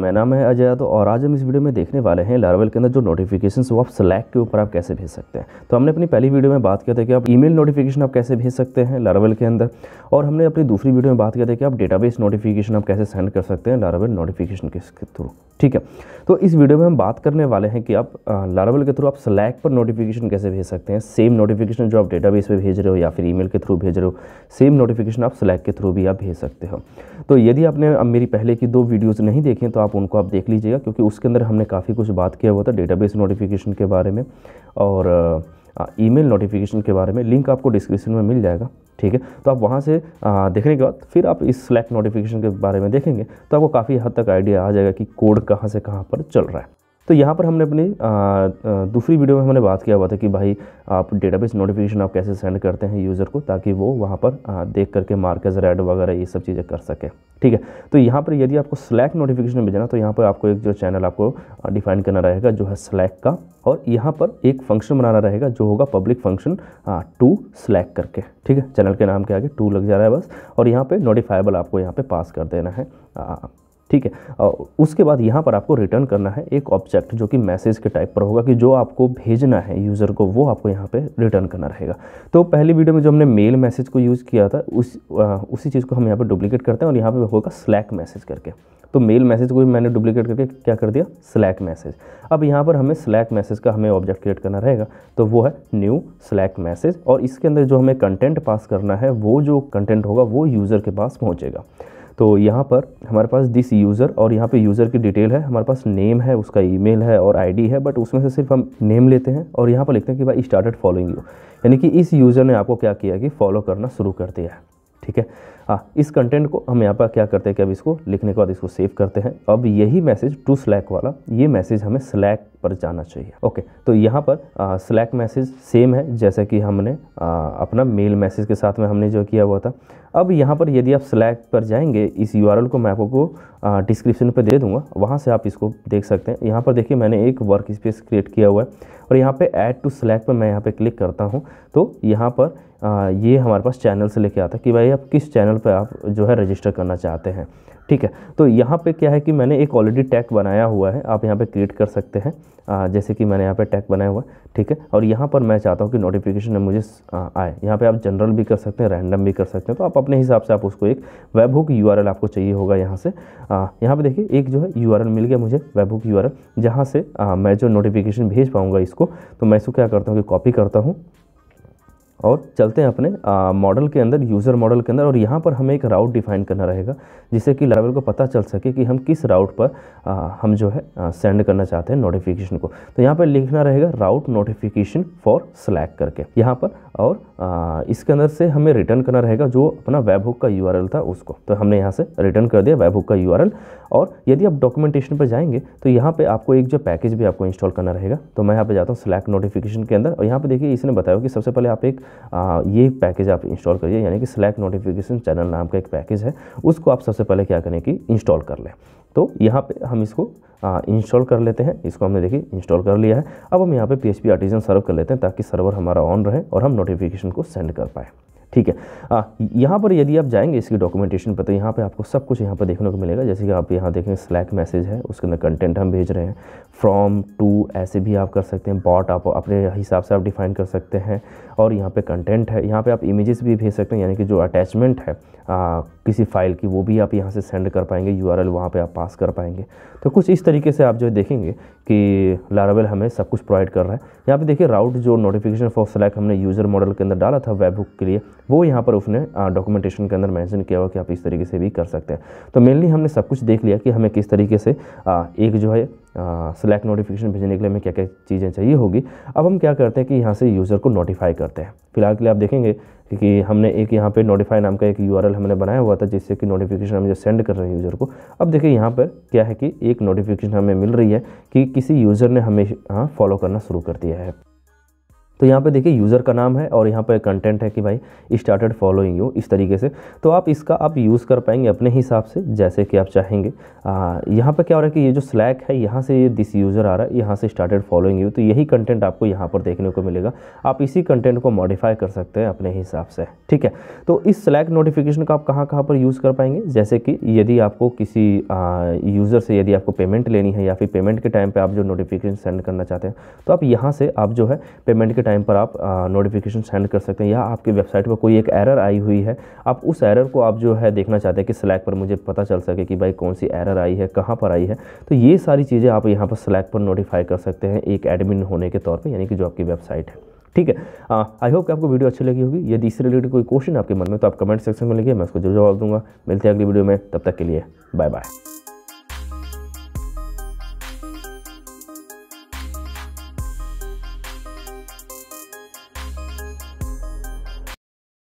मेरा नाम है अजय तो और आज हम इस वीडियो में देखने वाले हैं लारवल के अंदर जो नोटिफिकेशन वो आप स्लैक के ऊपर आप कैसे भेज सकते हैं तो हमने अपनी पहली वीडियो में बात किया था कि आप ईमेल नोटिफिकेशन आप कैसे भेज सकते हैं लारवल के अंदर और हमने अपनी दूसरी वीडियो में बात किया था कि आप डेटाबेस नोटिफिकेशन आप कैसे सेंड कर सकते हैं लारवल नोटिफिकेशन के थ्रू ठीक है तो इस वीडियो में हम बात करने वाले हैं कि आप लारवल के थ्रू आप स्लैक पर नोटिफिकेशन कैसे भेज सकते हैं सेम नोटिफिकेशन जो आप डेटाबेस पे भेज रहे हो या फिर ई के थ्रू भेज रहे हो सेम नोटिफिकेशन आप स्लैक के थ्रू भी आप भेज सकते हो तो यदि आपने मेरी पहले की दो वीडियोज़ नहीं देखी तो आप आप उनको आप देख लीजिएगा क्योंकि उसके अंदर हमने काफ़ी कुछ बात किया हुआ था डेटाबेस नोटिफिकेशन के बारे में और ईमेल नोटिफिकेशन के बारे में लिंक आपको डिस्क्रिप्शन में मिल जाएगा ठीक है तो आप वहाँ से आ, देखने के बाद फिर आप इस स्लैक नोटिफिकेशन के बारे में देखेंगे तो आपको काफ़ी हद तक आइडिया आ जाएगा कि कोड कहाँ से कहाँ पर चल रहा है तो यहाँ पर हमने अपनी दूसरी वीडियो में हमने बात किया हुआ था कि भाई आप डेटाबेस नोटिफिकेशन आप कैसे सेंड करते हैं यूज़र को ताकि वो वहाँ पर आ, देख करके मार्केज रेड वगैरह ये सब चीज़ें कर सके ठीक है तो यहाँ पर यदि आपको स्लैक नोटिफिकेशन भेजना तो यहाँ पर आपको एक जो चैनल आपको डिफाइन करना रहेगा जो है स्लैक का और यहाँ पर एक फंक्शन बनाना रहेगा जो होगा पब्लिक फंक्शन टू स्लैक करके ठीक है चैनल के नाम के आगे टू लग जा रहा है बस और यहाँ पर नोटिफाइबल आपको यहाँ पर पास कर देना है ठीक है उसके बाद यहाँ पर आपको रिटर्न करना है एक ऑब्जेक्ट जो कि मैसेज के टाइप पर होगा कि जो आपको भेजना है यूज़र को वो आपको यहाँ पे रिटर्न करना रहेगा तो पहली वीडियो में जो हमने मेल मैसेज को यूज़ किया था उस आ, उसी चीज़ को हम यहाँ पर डुप्लीकेट करते हैं और यहाँ पर होगा स्लैक मैसेज करके तो मेल मैसेज को भी मैंने डुप्लीकेट करके क्या कर दिया स्लैक मैसेज अब यहाँ पर हमें स्लैक मैसेज का हमें ऑब्जेक्ट क्रिएट करना रहेगा तो वो है न्यू स्लैक मैसेज और इसके अंदर जो हमें कंटेंट पास करना है वो जो कंटेंट होगा वो यूज़र के पास पहुँचेगा तो यहाँ पर हमारे पास दिस यूज़र और यहाँ पे यूज़र की डिटेल है हमारे पास नेम है उसका ईमेल है और आईडी है बट उसमें से सिर्फ हम नेम लेते हैं और यहाँ पर लिखते हैं कि भाई स्टार्टेड फॉलोइंग यू यानी कि इस यूज़र ने आपको क्या किया कि फॉलो करना शुरू कर दिया है ठीक है हाँ इस कंटेंट को हम यहाँ पर क्या करते हैं कि अब इसको लिखने के बाद इसको सेव करते हैं अब यही मैसेज टू स्लैक वाला ये मैसेज हमें स्लैक पर जाना चाहिए ओके तो यहाँ पर स्लैक मैसेज सेम है जैसे कि हमने आ, अपना मेल मैसेज के साथ में हमने जो किया हुआ था अब यहाँ पर यदि आप स्लैक पर जाएंगे इस यू को मैं आपको डिस्क्रिप्शन पर दे दूँगा वहाँ से आप इसको देख सकते हैं यहाँ पर देखिए मैंने एक वर्क स्पेस क्रिएट किया हुआ है और यहाँ पे ऐड टू स्लैक पर मैं यहाँ पे क्लिक करता हूँ तो यहाँ पर आ, ये हमारे पास चैनल से लेके आता है कि भाई आप किस चैनल पर आप जो है रजिस्टर करना चाहते हैं ठीक है तो यहाँ पे क्या है कि मैंने एक ऑलरेडी टैग बनाया हुआ है आप यहाँ पे क्रिएट कर सकते हैं आ, जैसे कि मैंने यहाँ पे टैग बनाया हुआ है ठीक है और यहाँ पर मैं चाहता हूँ कि नोटिफिकेशन मुझे आए यहाँ पे आप जनरल भी कर सकते हैं रैंडम भी कर सकते हैं तो आप अपने हिसाब से आप उसको एक वेब हुक यू आपको चाहिए होगा यहाँ से यहाँ पर देखिए एक जो है यू मिल गया मुझे वेब हुक यू आर जहाँ से आ, मैं जो नोटिफिकेशन भेज पाऊँगा इसको तो मैं इसको क्या करता हूँ कि कॉपी करता हूँ और चलते हैं अपने मॉडल के अंदर यूज़र मॉडल के अंदर और यहाँ पर हमें एक राउट डिफाइन करना रहेगा जिससे कि लारावेल को पता चल सके कि हम किस राउट पर आ, हम जो है आ, सेंड करना चाहते हैं नोटिफिकेशन को तो यहाँ पर लिखना रहेगा राउट नोटिफिकेशन फॉर स्लैक करके यहाँ पर और आ, इसके अंदर से हमें रिटर्न करना रहेगा जो अपना वेबहुक का यू था उसको तो हमने यहाँ से रिटर्न कर दिया वेबहुक का यू और यदि आप डॉक्यूमेंटेशन पर जाएंगे तो यहाँ पर आपको एक जो पैकेज भी आपको इंस्टॉल करना रहेगा तो मैं यहाँ पर जाता हूँ स्लैक नोटिफिकेशन के अंदर और यहाँ पर देखिए इसने बताया कि सबसे पहले आप एक आ, ये पैकेज आप इंस्टॉल करिए यानी कि स्लैक नोटिफिकेशन चैनल नाम का एक पैकेज है उसको आप सबसे पहले क्या करें कि इंस्टॉल कर लें तो यहाँ पे हम इसको इंस्टॉल कर लेते हैं इसको हमने देखिए इंस्टॉल कर लिया है अब हम यहाँ पे पी एच आर्टिजन सर्व कर लेते हैं ताकि सर्वर हमारा ऑन रहे और हम नोटिफिकेशन को सेंड कर पाए ठीक है आ, यहाँ पर यदि आप जाएंगे इसकी डॉक्यूमेंटेशन पर तो यहाँ पे आपको सब कुछ यहाँ पर देखने को मिलेगा जैसे कि आप यहाँ देखेंगे स्लैक मैसेज है उसके अंदर कंटेंट हम भेज रहे हैं फ्रॉम टू ऐसे भी आप कर सकते हैं बॉट आप अपने हिसाब से आप डिफाइन कर सकते हैं और यहाँ पे कंटेंट है यहाँ पे आप इमेजेस भी भेज सकते हैं यानी कि जो अटैचमेंट है आ, किसी फाइल की वो भी आप यहाँ से सेंड कर पाएंगे यू आर वहाँ पर आप पास कर पाएंगे तो कुछ इस तरीके से आप जो देखेंगे कि लारावेल हमें सब कुछ प्रोवाइड कर रहा है यहाँ पर देखिए राउट जो नोटिफिकेशन फॉर सेलेक्ट हमने यूज़र मॉडल के अंदर डाला था बुक के लिए वो यहाँ पर उसने डॉक्यूमेंटेशन के अंदर मैंशन किया हुआ कि आप इस तरीके से भी कर सकते हैं तो मेनली हमने सब कुछ देख लिया कि हमें किस तरीके से आ, एक जो है सेलेक्ट नोटिफिकेशन भेजने के लिए हमें क्या क्या चीज़ें चाहिए होगी अब हम क्या करते हैं कि यहाँ से यूज़र को नोटिफाई करते हैं फिलहाल के लिए आप देखेंगे कि हमने एक यहाँ पे नोटिफाई नाम का एक यू हमने बनाया हुआ था जिससे कि नोटिफिकेशन हम जो सेंड कर रहे हैं यूज़र को अब देखिए यहाँ पर क्या है कि एक नोटिफिकेशन हमें मिल रही है कि किसी यूज़र ने हमें फॉलो हाँ, करना शुरू कर दिया है तो यहाँ पे देखिए यूज़र का नाम है और यहाँ पे कंटेंट है कि भाई स्टार्टेड फॉलोइंग यू इस तरीके से तो आप इसका आप यूज़ कर पाएंगे अपने हिसाब से जैसे कि आप चाहेंगे यहाँ पे क्या हो रहा है कि ये जो स्लैक है यहाँ से ये दिस यूज़र आ रहा है यहाँ से स्टार्टेड फॉलोइंग यू तो यही कंटेंट आपको यहाँ पर देखने को मिलेगा आप इसी कंटेंट को मॉडिफाई कर सकते हैं अपने हिसाब से ठीक है तो इस स्लैक नोटिफिकेशन का आप कहाँ कहाँ पर यूज़ कर पाएंगे जैसे कि यदि आपको किसी यूज़र से यदि आपको पेमेंट लेनी है या फिर पेमेंट के टाइम पर आप जो नोटिफिकेशन सेंड करना चाहते हैं तो आप यहाँ से आप जो है पेमेंट के टाइम पर आप नोटिफिकेशन सेंड कर सकते हैं या आपकी वेबसाइट पर कोई एक एरर आई हुई है आप उस एरर को आप जो है देखना चाहते हैं कि स्लैक पर मुझे पता चल सके कि भाई कौन सी एरर आई है कहाँ पर आई है तो ये सारी चीज़ें आप यहाँ पर स्लैक पर नोटिफाई कर सकते हैं एक एडमिन होने के तौर पर यानी कि जो आपकी वेबसाइट है ठीक है आई होप कि आपको वीडियो अच्छी लगी होगी यदि इससे रिलेटेड कोई क्वेश्चन आपके मन में तो आप कमेंट सेक्शन में लिखिए मैं उसको जरूर जवाब दूंगा मिलते हैं अगली वीडियो में तब तक के लिए बाय बाय